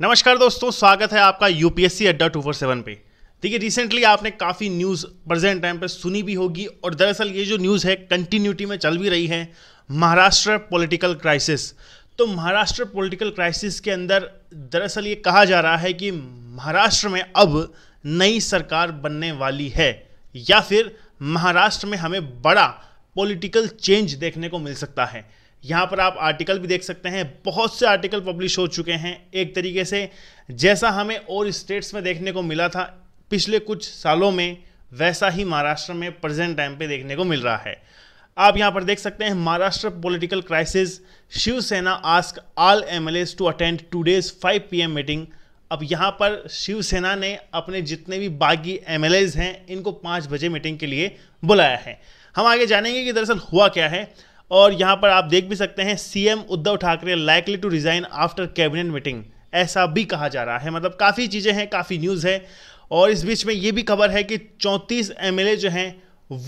नमस्कार दोस्तों स्वागत है आपका यूपीएससी अड्डा टू फोर सेवन पे देखिए रिसेंटली आपने काफ़ी न्यूज़ प्रेजेंट टाइम पे सुनी भी होगी और दरअसल ये जो न्यूज़ है कंटिन्यूटी में चल भी रही है महाराष्ट्र पॉलिटिकल क्राइसिस तो महाराष्ट्र पॉलिटिकल क्राइसिस के अंदर दरअसल ये कहा जा रहा है कि महाराष्ट्र में अब नई सरकार बनने वाली है या फिर महाराष्ट्र में हमें बड़ा पॉलिटिकल चेंज देखने को मिल सकता है यहाँ पर आप आर्टिकल भी देख सकते हैं बहुत से आर्टिकल पब्लिश हो चुके हैं एक तरीके से जैसा हमें और स्टेट्स में देखने को मिला था पिछले कुछ सालों में वैसा ही महाराष्ट्र में प्रेजेंट टाइम पे देखने को मिल रहा है आप यहाँ पर देख सकते हैं Maharashtra political crisis Shiv Sena ask all MLAs to attend two days five P meeting अब यहाँ पर शिवसेना ने अपने जितने भी बागी एम हैं इनको पाँच बजे मीटिंग के लिए बुलाया है हम आगे जानेंगे कि दरअसल हुआ क्या है और यहाँ पर आप देख भी सकते हैं CM Uddhav Thackeray likely to resign after cabinet meeting ऐसा भी कहा जा रहा है मतलब काफ़ी चीज़ें हैं काफ़ी न्यूज़ है और इस बीच में ये भी खबर है कि 34 एमएलए जो हैं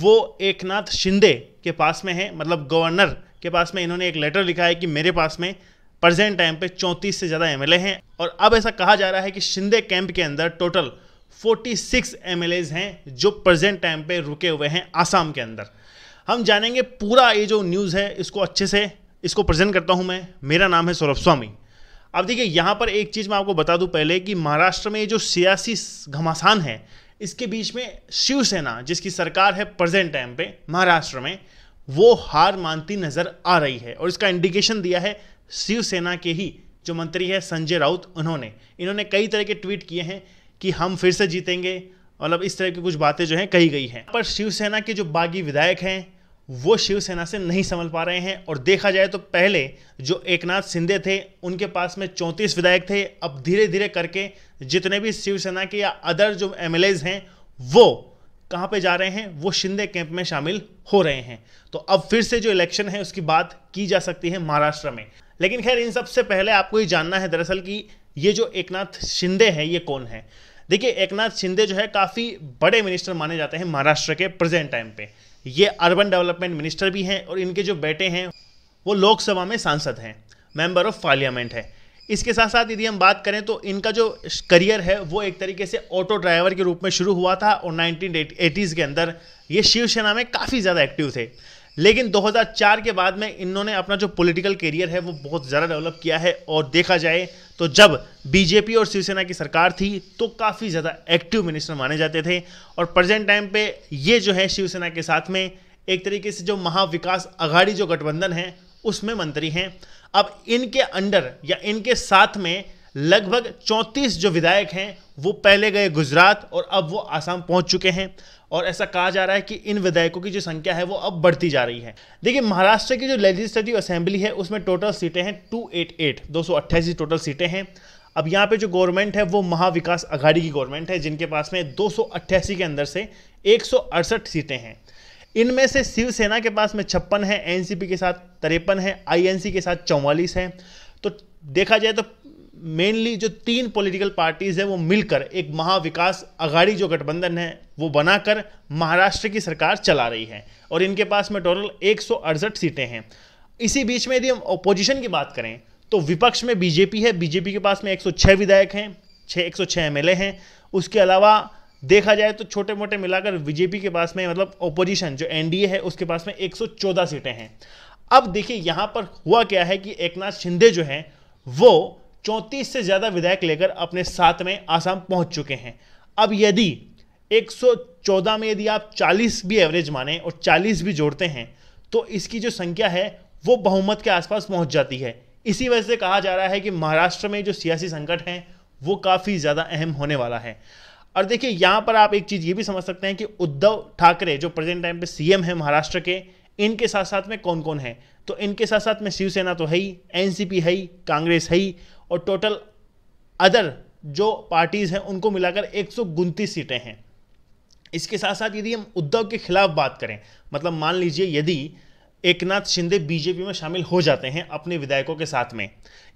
वो एक नाथ शिंदे के पास में है मतलब गवर्नर के पास में इन्होंने एक लेटर लिखा है कि मेरे पास में प्रेजेंट टाइम पे 34 से ज़्यादा एमएलए हैं और अब ऐसा कहा जा रहा है कि शिंदे कैंप के अंदर टोटल 46 एमएलएज हैं जो प्रेजेंट टाइम पे रुके हुए हैं आसाम के अंदर हम जानेंगे पूरा ये जो न्यूज़ है इसको अच्छे से इसको प्रेजेंट करता हूँ मैं मेरा नाम है सौरभ स्वामी अब देखिए यहाँ पर एक चीज़ मैं आपको बता दूँ पहले कि महाराष्ट्र में जो सियासी घमासान है इसके बीच में शिवसेना जिसकी सरकार है प्रेजेंट टाइम पे महाराष्ट्र में वो हार मानती नज़र आ रही है और इसका इंडिकेशन दिया है शिवसेना के ही जो मंत्री है संजय राउत उन्होंने इन्होंने कई तरह के ट्वीट किए हैं कि हम फिर से जीतेंगे मतलब इस तरह की कुछ बातें जो हैं कही गई हैं पर शिवसेना के जो बागी विधायक हैं वो शिवसेना से नहीं संभल पा रहे हैं और देखा जाए तो पहले जो एकनाथ शिंदे थे उनके पास में चौंतीस विधायक थे अब धीरे धीरे करके जितने भी शिवसेना के या अदर जो एम हैं वो कहाँ पे जा रहे हैं वो शिंदे कैंप में शामिल हो रहे हैं तो अब फिर से जो इलेक्शन है उसकी बात की जा सकती है महाराष्ट्र में लेकिन खैर इन सबसे पहले आपको ये जानना है दरअसल कि ये जो एकनाथ शिंदे हैं ये कौन है देखिए एकनाथ शिंदे जो है काफ़ी बड़े मिनिस्टर माने जाते हैं महाराष्ट्र के प्रेजेंट टाइम पे ये अर्बन डेवलपमेंट मिनिस्टर भी हैं और इनके जो बेटे हैं वो लोकसभा में सांसद हैं मेंबर ऑफ पार्लियामेंट है इसके साथ साथ यदि हम बात करें तो इनका जो करियर है वो एक तरीके से ऑटो ड्राइवर के रूप में शुरू हुआ था और नाइनटीन एटीज़ के अंदर ये शिवसेना में काफ़ी ज़्यादा एक्टिव थे लेकिन 2004 के बाद में इन्होंने अपना जो पॉलिटिकल करियर है वो बहुत ज़्यादा डेवलप किया है और देखा जाए तो जब बीजेपी और शिवसेना की सरकार थी तो काफ़ी ज़्यादा एक्टिव मिनिस्टर माने जाते थे और प्रेजेंट टाइम पे ये जो है शिवसेना के साथ में एक तरीके से जो महाविकास अघाड़ी जो गठबंधन है उसमें मंत्री हैं अब इनके अंडर या इनके साथ में लगभग 34 जो विधायक हैं वो पहले गए गुजरात और अब वो आसाम पहुंच चुके हैं और ऐसा कहा जा रहा है कि इन विधायकों की जो संख्या है वो अब बढ़ती जा रही है देखिए महाराष्ट्र की जो लेजिस्लेटिव असेंबली है उसमें टोटल सीटें हैं 288 अट्ठासी टोटल सीटें हैं अब यहाँ पे जो गवर्नमेंट है वो महाविकास अघाड़ी की गवर्नमेंट है जिनके पास में दो के अंदर से एक सीटें हैं इनमें से शिवसेना के पास में छप्पन है एनसीपी के साथ तिरपन है आईएनसी के साथ चौवालीस है तो देखा जाए तो मेनली जो तीन पॉलिटिकल पार्टीज हैं वो मिलकर एक महाविकास अघाड़ी जो गठबंधन है वो बनाकर महाराष्ट्र की सरकार चला रही है और इनके पास में टोटल एक सीटें हैं इसी बीच में यदि हम ओपोजिशन की बात करें तो विपक्ष में बीजेपी है बीजेपी के पास में 106 विधायक हैं छः एक सौ हैं उसके अलावा देखा जाए तो छोटे मोटे मिलाकर बीजेपी के पास में मतलब ओपोजिशन जो एनडीए है उसके पास में 114 सीटें हैं अब देखिए यहाँ पर हुआ क्या है कि एक नाथ शिंदे जो हैं वो चौंतीस से ज़्यादा विधायक लेकर अपने साथ में आसाम पहुंच चुके हैं अब यदि 114 में यदि आप 40 भी एवरेज माने और 40 भी जोड़ते हैं तो इसकी जो संख्या है वो बहुमत के आसपास पहुंच जाती है इसी वजह से कहा जा रहा है कि महाराष्ट्र में जो सियासी संकट है वो काफ़ी ज़्यादा अहम होने वाला है और देखिए यहाँ पर आप एक चीज़ ये भी समझ सकते हैं कि उद्धव ठाकरे जो प्रेजेंट टाइम पे सीएम है महाराष्ट्र के इनके साथ साथ में कौन कौन है तो इनके साथ साथ में शिवसेना तो है ही एनसीपी है ही कांग्रेस है ही और टोटल अदर जो पार्टीज़ हैं उनको मिलाकर एक सीटें हैं इसके साथ साथ यदि हम उद्धव के खिलाफ बात करें मतलब मान लीजिए यदि एक नाथ शिंदे बीजेपी में शामिल हो जाते हैं अपने विधायकों के साथ में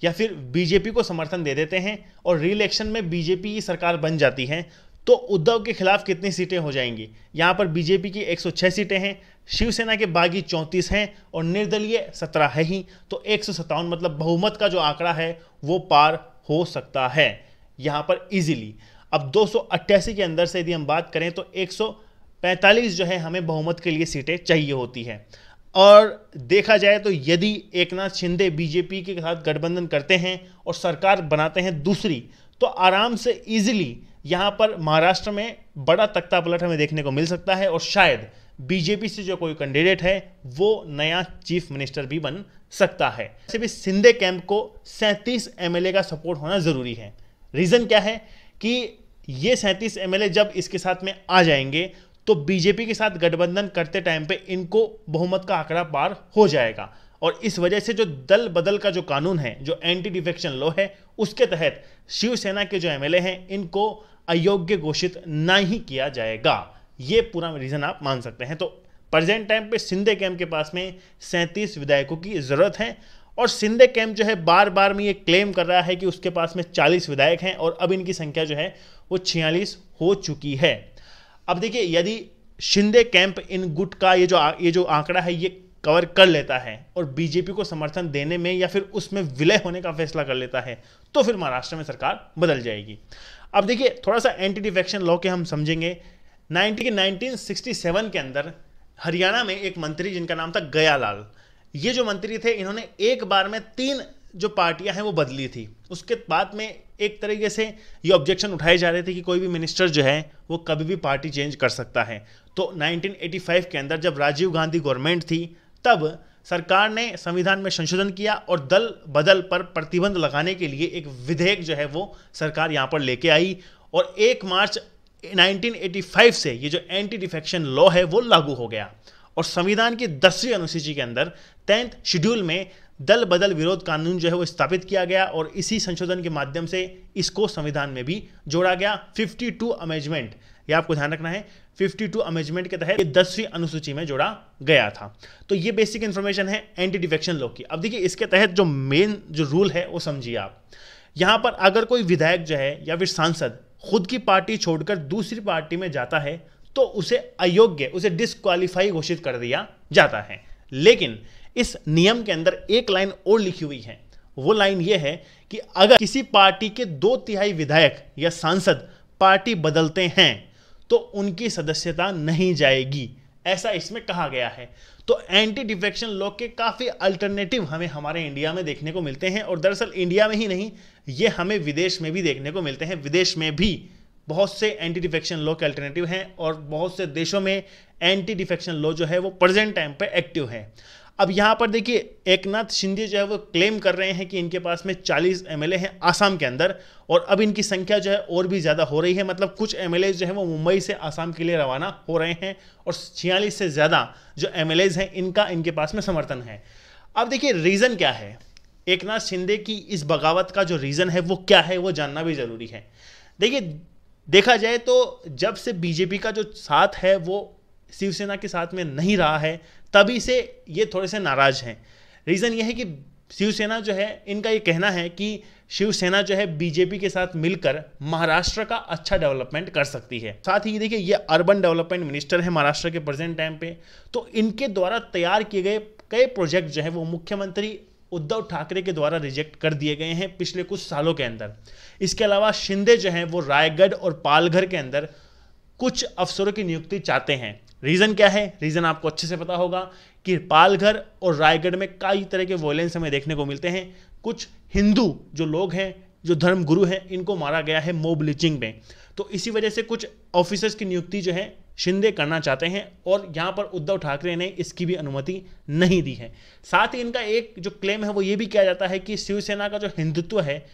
या फिर बीजेपी को समर्थन दे देते हैं और री इलेक्शन में बीजेपी की सरकार बन जाती है तो उद्धव के खिलाफ कितनी सीटें हो जाएंगी यहाँ पर बीजेपी की 106 सीटें हैं शिवसेना के बागी चौंतीस हैं और निर्दलीय सत्रह है ही तो एक मतलब बहुमत का जो आंकड़ा है वो पार हो सकता है यहाँ पर इजीली अब दो के अंदर से यदि हम बात करें तो 145 जो है हमें बहुमत के लिए सीटें चाहिए होती है और देखा जाए तो यदि एकनाथ शिंदे बीजेपी के साथ गठबंधन करते हैं और सरकार बनाते हैं दूसरी तो आराम से इजीली यहाँ पर महाराष्ट्र में बड़ा तख्ता पलट हमें देखने को मिल सकता है और शायद बीजेपी से जो कोई कैंडिडेट है वो नया चीफ मिनिस्टर भी बन सकता है वैसे भी सिंधे कैंप को 37 एमएलए का सपोर्ट होना ज़रूरी है रीज़न क्या है कि ये 37 एमएलए जब इसके साथ में आ जाएंगे तो बीजेपी के साथ गठबंधन करते टाइम पे इनको बहुमत का आंकड़ा पार हो जाएगा और इस वजह से जो दल बदल का जो कानून है जो एंटी डिफेक्शन लॉ है उसके तहत शिवसेना के जो एमएलए हैं इनको अयोग्य घोषित ना ही किया जाएगा ये पूरा रीज़न आप मान सकते हैं तो प्रेजेंट टाइम पे सिंधे कैंप के पास में सैंतीस विधायकों की ज़रूरत है और सिंधे कैंप जो है बार बार में ये क्लेम कर रहा है कि उसके पास में चालीस विधायक हैं और अब इनकी संख्या जो है वो छियालीस हो चुकी है अब देखिए यदि शिंदे कैंप इन गुट का ये जो आ, ये जो आंकड़ा है ये कवर कर लेता है और बीजेपी को समर्थन देने में या फिर उसमें विलय होने का फैसला कर लेता है तो फिर महाराष्ट्र में सरकार बदल जाएगी अब देखिए थोड़ा सा एंटी डिफेक्शन लॉ के हम समझेंगे नाइनटी के 1967 के अंदर हरियाणा में एक मंत्री जिनका नाम था गयालाल ये जो मंत्री थे इन्होंने एक बार में तीन जो पार्टियां हैं वो बदली थी उसके बाद में एक तरीके से ये ऑब्जेक्शन उठाए जा रहे थे कि कोई भी मिनिस्टर जो है वो कभी भी पार्टी चेंज कर सकता है तो 1985 के अंदर जब राजीव गांधी गवर्नमेंट थी तब सरकार ने संविधान में संशोधन किया और दल बदल पर प्रतिबंध लगाने के लिए एक विधेयक जो है वो सरकार यहाँ पर लेके आई और एक मार्च 1985 से ये जो एंटी डिफेक्शन लॉ है वो लागू हो गया और संविधान की दसवीं अनुसूची के अंदर टेंथ शेड्यूल में दल बदल विरोध कानून जो है वो स्थापित किया गया और इसी संशोधन के माध्यम से इसको संविधान में भी जोड़ा गया 52 टू अमेजमेंट ये आपको ध्यान रखना है 52 टू अमेजमेंट के तहत ये दसवीं अनुसूची में जोड़ा गया था तो ये बेसिक इन्फॉर्मेशन है एंटी डिफेक्शन लॉ की अब देखिए इसके तहत जो मेन जो रूल है वो समझिए आप यहाँ पर अगर कोई विधायक जो है या फिर सांसद खुद की पार्टी छोड़कर दूसरी पार्टी में जाता है तो उसे अयोग्य उसे डिस्कालीफाई घोषित कर दिया जाता है लेकिन इस नियम के अंदर एक लाइन और लिखी हुई है वो लाइन ये है कि अगर किसी पार्टी के दो तिहाई विधायक या सांसद पार्टी बदलते हैं तो उनकी सदस्यता नहीं जाएगी ऐसा इसमें कहा गया है तो एंटी डिफेक्शन लॉ के काफ़ी अल्टरनेटिव हमें हमारे इंडिया में देखने को मिलते हैं और दरअसल इंडिया में ही नहीं ये हमें विदेश में भी देखने को मिलते हैं विदेश में भी बहुत से एंटी डिफेक्शन लॉ के अल्टरनेटिव हैं और बहुत से देशों में एंटी डिफेक्शन लॉ जो है वो प्रेजेंट टाइम पर एक्टिव है अब यहाँ पर देखिए एकनाथ शिंदे जो है वो क्लेम कर रहे हैं कि इनके पास में 40 एमएलए हैं आसाम के अंदर और अब इनकी संख्या जो है और भी ज़्यादा हो रही है मतलब कुछ एमएलए जो है वो मुंबई से आसाम के लिए रवाना हो रहे हैं और छियालीस से ज़्यादा जो एम हैं इनका इनके पास में समर्थन है अब देखिए रीज़न क्या है नाथ शिंदे की इस बगावत का जो रीज़न है वो क्या है वो जानना भी ज़रूरी है देखिए देखा जाए तो जब से बीजेपी का जो साथ है वो शिवसेना के साथ में नहीं रहा है तभी से ये थोड़े से नाराज़ हैं रीज़न ये है कि शिवसेना जो है इनका ये कहना है कि शिवसेना जो है बीजेपी के साथ मिलकर महाराष्ट्र का अच्छा डेवलपमेंट कर सकती है साथ ही देखिए ये अर्बन डेवलपमेंट मिनिस्टर है महाराष्ट्र के प्रेजेंट टाइम पे तो इनके द्वारा तैयार किए गए कई प्रोजेक्ट जो है वो मुख्यमंत्री उद्धव ठाकरे के द्वारा रिजेक्ट कर दिए गए हैं पिछले कुछ सालों के अंदर इसके अलावा शिंदे जो हैं वो रायगढ़ और पालघर के अंदर कुछ अफसरों की नियुक्ति चाहते हैं रीज़न क्या है रीज़न आपको अच्छे से पता होगा कि पालघर और रायगढ़ में कई तरह के वॉयलेंस हमें देखने को मिलते हैं कुछ हिंदू जो लोग हैं जो धर्म गुरु हैं इनको मारा गया है मोब लिचिंग में तो इसी वजह से कुछ ऑफिसर्स की नियुक्ति जो है शिंदे करना चाहते हैं और यहाँ पर उद्धव ठाकरे ने इसकी भी अनुमति नहीं दी है साथ ही इनका एक जो क्लेम है वो ये भी किया जाता है कि शिवसेना का जो हिंदुत्व है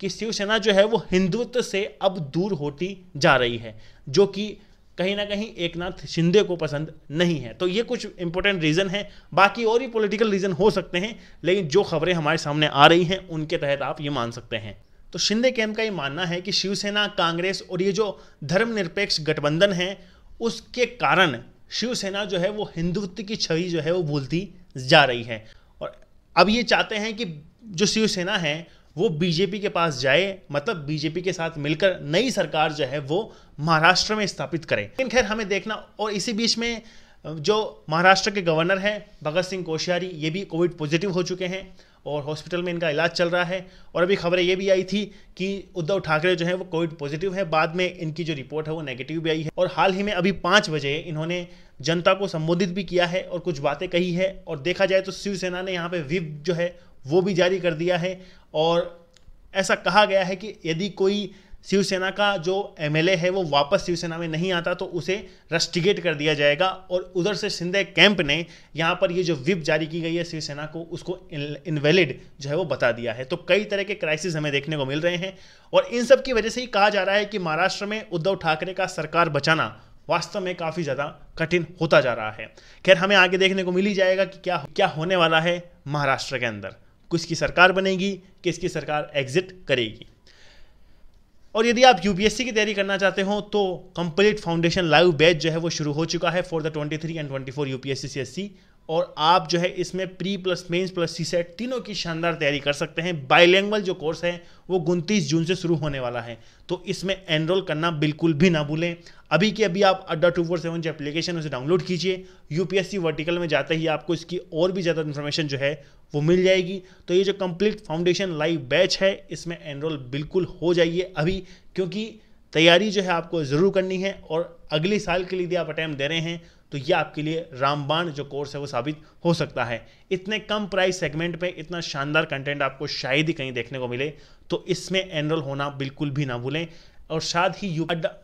कि शिवसेना जो है वो हिंदुत्व से अब दूर होती जा रही है जो कि कहीं ना कहीं एक नाथ शिंदे को पसंद नहीं है तो ये कुछ इंपॉर्टेंट रीज़न है बाकी और ही पॉलिटिकल रीज़न हो सकते हैं लेकिन जो खबरें हमारे सामने आ रही हैं उनके तहत आप ये मान सकते हैं तो शिंदे कैंप का ये मानना है कि शिवसेना कांग्रेस और ये जो धर्मनिरपेक्ष गठबंधन है उसके कारण शिवसेना जो है वो हिंदुत्व की छवि जो है वो भूलती जा रही है और अब ये चाहते हैं कि जो शिवसेना है वो बीजेपी के पास जाए मतलब बीजेपी के साथ मिलकर नई सरकार जो है वो महाराष्ट्र में स्थापित करे लेकिन खैर हमें देखना और इसी बीच में जो महाराष्ट्र के गवर्नर हैं भगत सिंह कोश्यारी ये भी कोविड पॉजिटिव हो चुके हैं और हॉस्पिटल में इनका इलाज चल रहा है और अभी खबरें ये भी आई थी कि उद्धव ठाकरे जो है वो कोविड पॉजिटिव है बाद में इनकी जो रिपोर्ट है वो नेगेटिव भी आई है और हाल ही में अभी पाँच बजे इन्होंने जनता को संबोधित भी किया है और कुछ बातें कही है और देखा जाए तो शिवसेना ने यहाँ पर विप जो है वो भी जारी कर दिया है और ऐसा कहा गया है कि यदि कोई शिवसेना का जो एम है वो वापस शिवसेना में नहीं आता तो उसे रस्टिगेट कर दिया जाएगा और उधर से सिंधे कैंप ने यहाँ पर ये जो विप जारी की गई है शिवसेना को उसको इनवैलिड जो है वो बता दिया है तो कई तरह के क्राइसिस हमें देखने को मिल रहे हैं और इन सब की वजह से ही कहा जा रहा है कि महाराष्ट्र में उद्धव ठाकरे का सरकार बचाना वास्तव में काफ़ी ज़्यादा कठिन होता जा रहा है खैर हमें आगे देखने को मिल ही जाएगा कि क्या क्या होने वाला है महाराष्ट्र के अंदर किसकी सरकार बनेगी किसकी सरकार एग्जिट करेगी और यदि आप यूपीएससी की तैयारी करना चाहते हो तो कंप्लीट फाउंडेशन लाइव बैच जो है वो शुरू हो चुका है for the 23 and 24 UPSC CSC और आप जो है इसमें pre plus mains plus C set तीनों की शानदार तैयारी कर सकते हैं बायलैंग्वल जो कोर्स है वो उनतीस जून से शुरू होने वाला है तो इसमें एनरोल करना बिल्कुल भी ना भूलें अभी के अभी आप अड्डा टू फोर सेवन जो एप्लीकेशन उसे डाउनलोड कीजिए यूपीएससी वर्टिकल में जाते ही आपको इसकी और भी ज़्यादा इन्फॉर्मेशन जो है वो मिल जाएगी तो ये जो कंप्लीट फाउंडेशन लाइव बैच है इसमें एनरोल बिल्कुल हो जाइए अभी क्योंकि तैयारी जो है आपको ज़रूर करनी है और अगले साल के लिए आप अटैम्प्ट दे रहे हैं तो ये आपके लिए रामबाण जो कोर्स है वो साबित हो सकता है इतने कम प्राइस सेगमेंट में इतना शानदार कंटेंट आपको शायद ही कहीं देखने को मिले तो इसमें एनरोल होना बिल्कुल भी ना भूलें और साथ ही यू अड्डा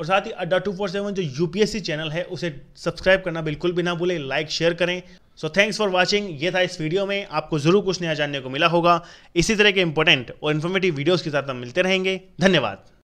और साथ ही अड्डा टू फोर सेवन जो यूपीएससी चैनल है उसे सब्सक्राइब करना बिल्कुल भी ना भूलें लाइक शेयर करें सो थैंक्स फॉर वॉचिंग ये था इस वीडियो में आपको ज़रूर कुछ नया जानने को मिला होगा इसी तरह के इंपॉर्टेंट और इन्फॉर्मेटिव वीडियोज़ के साथ हम मिलते रहेंगे धन्यवाद